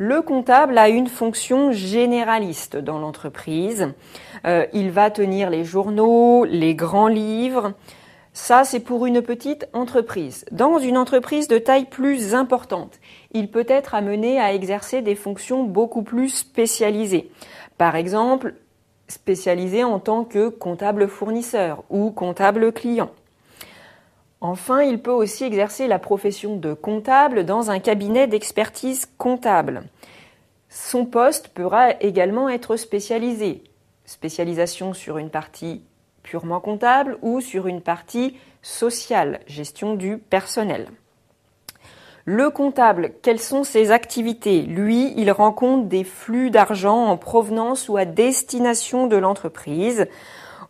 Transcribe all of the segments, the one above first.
Le comptable a une fonction généraliste dans l'entreprise. Euh, il va tenir les journaux, les grands livres. Ça, c'est pour une petite entreprise. Dans une entreprise de taille plus importante, il peut être amené à exercer des fonctions beaucoup plus spécialisées. Par exemple, spécialisé en tant que comptable fournisseur ou comptable client. Enfin, il peut aussi exercer la profession de comptable dans un cabinet d'expertise comptable. Son poste pourra également être spécialisé, spécialisation sur une partie purement comptable ou sur une partie sociale, gestion du personnel. Le comptable, quelles sont ses activités Lui, il rencontre des flux d'argent en provenance ou à destination de l'entreprise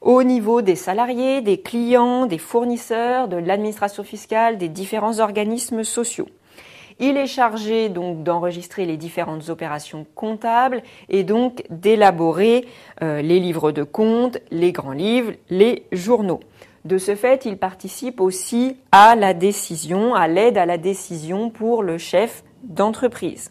au niveau des salariés, des clients, des fournisseurs, de l'administration fiscale, des différents organismes sociaux. Il est chargé donc d'enregistrer les différentes opérations comptables et donc d'élaborer euh, les livres de compte, les grands livres, les journaux. De ce fait, il participe aussi à la décision, à l'aide à la décision pour le chef d'entreprise.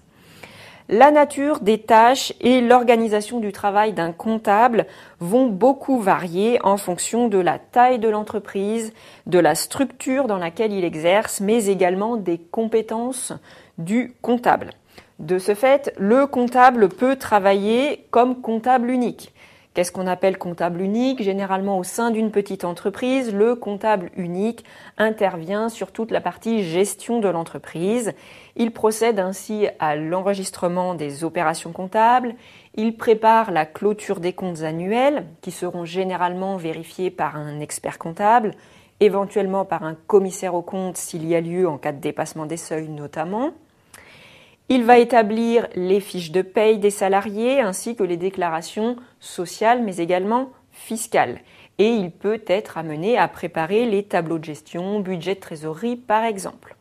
La nature des tâches et l'organisation du travail d'un comptable vont beaucoup varier en fonction de la taille de l'entreprise, de la structure dans laquelle il exerce, mais également des compétences du comptable. De ce fait, le comptable peut travailler comme comptable unique. Qu'est-ce qu'on appelle comptable unique Généralement, au sein d'une petite entreprise, le comptable unique intervient sur toute la partie gestion de l'entreprise. Il procède ainsi à l'enregistrement des opérations comptables, il prépare la clôture des comptes annuels, qui seront généralement vérifiés par un expert comptable, éventuellement par un commissaire aux comptes s'il y a lieu en cas de dépassement des seuils notamment. Il va établir les fiches de paye des salariés ainsi que les déclarations sociales mais également fiscales. Et il peut être amené à préparer les tableaux de gestion, budget de trésorerie par exemple.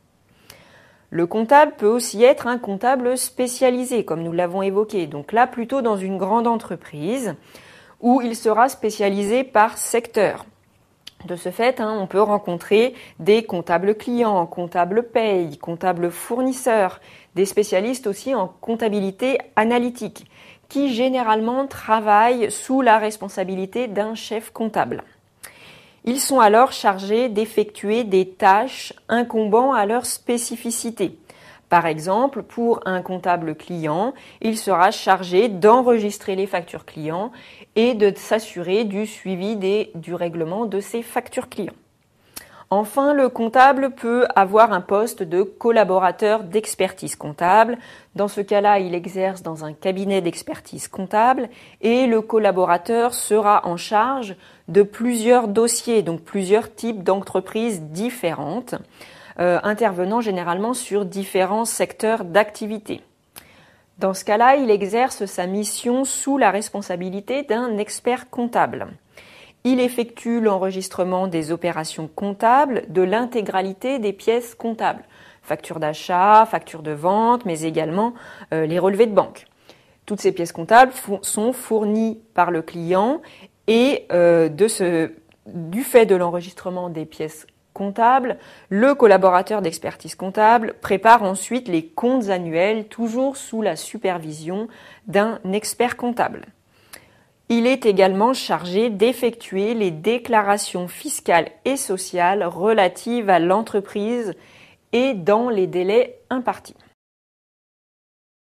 Le comptable peut aussi être un comptable spécialisé, comme nous l'avons évoqué, donc là plutôt dans une grande entreprise, où il sera spécialisé par secteur. De ce fait, hein, on peut rencontrer des comptables clients, comptables paye, comptables fournisseurs, des spécialistes aussi en comptabilité analytique, qui généralement travaillent sous la responsabilité d'un chef comptable. Ils sont alors chargés d'effectuer des tâches incombant à leur spécificité. Par exemple, pour un comptable client, il sera chargé d'enregistrer les factures clients et de s'assurer du suivi du règlement de ces factures clients. Enfin, le comptable peut avoir un poste de collaborateur d'expertise comptable. Dans ce cas-là, il exerce dans un cabinet d'expertise comptable et le collaborateur sera en charge de plusieurs dossiers, donc plusieurs types d'entreprises différentes. Euh, intervenant généralement sur différents secteurs d'activité. Dans ce cas-là, il exerce sa mission sous la responsabilité d'un expert comptable. Il effectue l'enregistrement des opérations comptables de l'intégralité des pièces comptables, factures d'achat, facture de vente, mais également euh, les relevés de banque. Toutes ces pièces comptables sont fournies par le client et euh, du fait de l'enregistrement des pièces comptable. Le collaborateur d'expertise comptable prépare ensuite les comptes annuels, toujours sous la supervision d'un expert comptable. Il est également chargé d'effectuer les déclarations fiscales et sociales relatives à l'entreprise et dans les délais impartis.